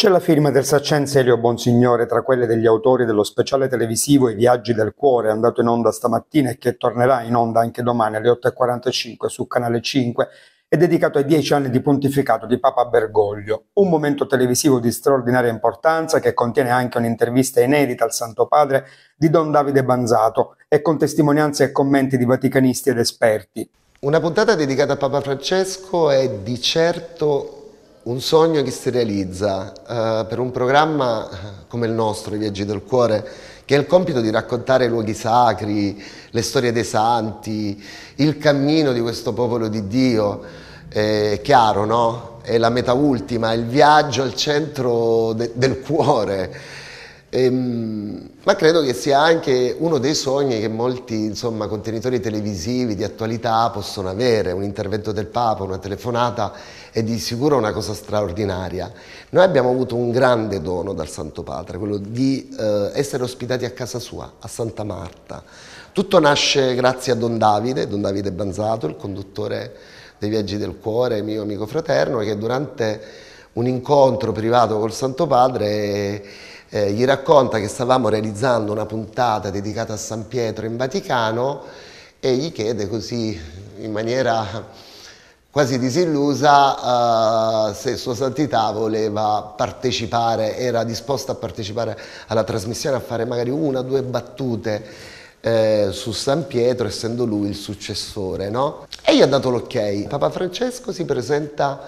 C'è la firma del Saccense Elio Bonsignore tra quelle degli autori dello speciale televisivo I viaggi del cuore, andato in onda stamattina e che tornerà in onda anche domani alle 8.45 su Canale 5, è dedicato ai dieci anni di pontificato di Papa Bergoglio, un momento televisivo di straordinaria importanza che contiene anche un'intervista inedita al Santo Padre di Don Davide Banzato e con testimonianze e commenti di vaticanisti ed esperti. Una puntata dedicata a Papa Francesco è di certo un sogno che si realizza eh, per un programma eh, come il nostro, I Viaggi del Cuore, che ha il compito di raccontare i luoghi sacri, le storie dei santi, il cammino di questo popolo di Dio, è chiaro, no? È la meta ultima, è il viaggio al centro de del cuore. Ehm, ma credo che sia anche uno dei sogni che molti insomma, contenitori televisivi di attualità possono avere, un intervento del Papa, una telefonata è di sicuro una cosa straordinaria. Noi abbiamo avuto un grande dono dal Santo Padre, quello di eh, essere ospitati a casa sua, a Santa Marta. Tutto nasce grazie a Don Davide, Don Davide Banzato, il conduttore dei Viaggi del Cuore, mio amico fraterno, che durante un incontro privato col Santo Padre... Eh, eh, gli racconta che stavamo realizzando una puntata dedicata a San Pietro in Vaticano e gli chiede così in maniera quasi disillusa eh, se Sua Santità voleva partecipare, era disposta a partecipare alla trasmissione, a fare magari una o due battute eh, su San Pietro, essendo lui il successore. No? E gli ha dato l'ok. Papa Francesco si presenta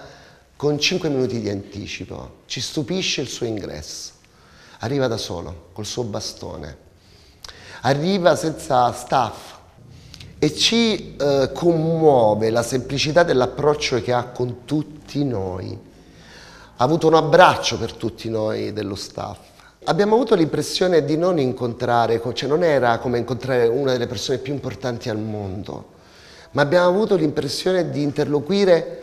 con 5 minuti di anticipo, ci stupisce il suo ingresso arriva da solo, col suo bastone, arriva senza staff e ci eh, commuove la semplicità dell'approccio che ha con tutti noi. Ha avuto un abbraccio per tutti noi dello staff. Abbiamo avuto l'impressione di non incontrare, cioè non era come incontrare una delle persone più importanti al mondo, ma abbiamo avuto l'impressione di interloquire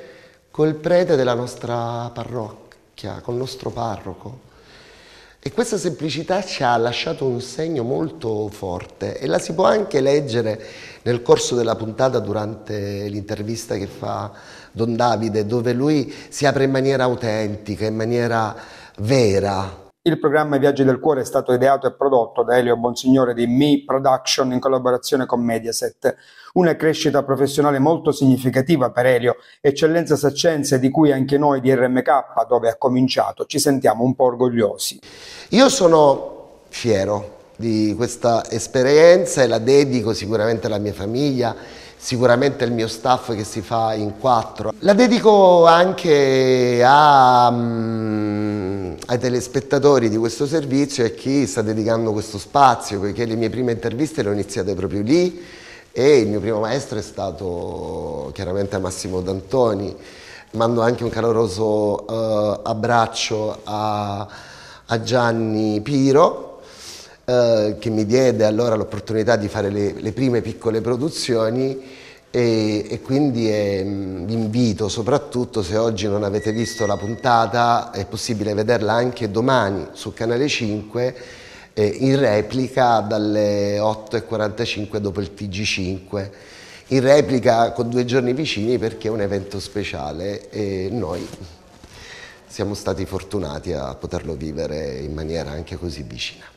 col prete della nostra parrocchia, col nostro parroco. E questa semplicità ci ha lasciato un segno molto forte e la si può anche leggere nel corso della puntata durante l'intervista che fa Don Davide, dove lui si apre in maniera autentica, in maniera vera il programma Viaggi del Cuore è stato ideato e prodotto da Elio Bonsignore di Me Production in collaborazione con Mediaset. Una crescita professionale molto significativa per Elio, eccellenza saccense di cui anche noi di RMK, dove ha cominciato, ci sentiamo un po' orgogliosi. Io sono fiero di questa esperienza e la dedico sicuramente alla mia famiglia, sicuramente al mio staff che si fa in quattro. La dedico anche a... Um, ai telespettatori di questo servizio e a chi sta dedicando questo spazio, perché le mie prime interviste le ho iniziate proprio lì e il mio primo maestro è stato chiaramente Massimo D'Antoni. Mando anche un caloroso uh, abbraccio a, a, Gianni Piro uh, che mi diede allora l'opportunità di fare le, le prime piccole produzioni e, e, quindi eh, vi invito soprattutto se oggi non avete visto la puntata è possibile vederla anche domani su Canale 5 eh, in replica dalle 8.45 dopo il TG5 in replica con due giorni vicini perché è un evento speciale e noi siamo stati fortunati a poterlo vivere in maniera anche così vicina.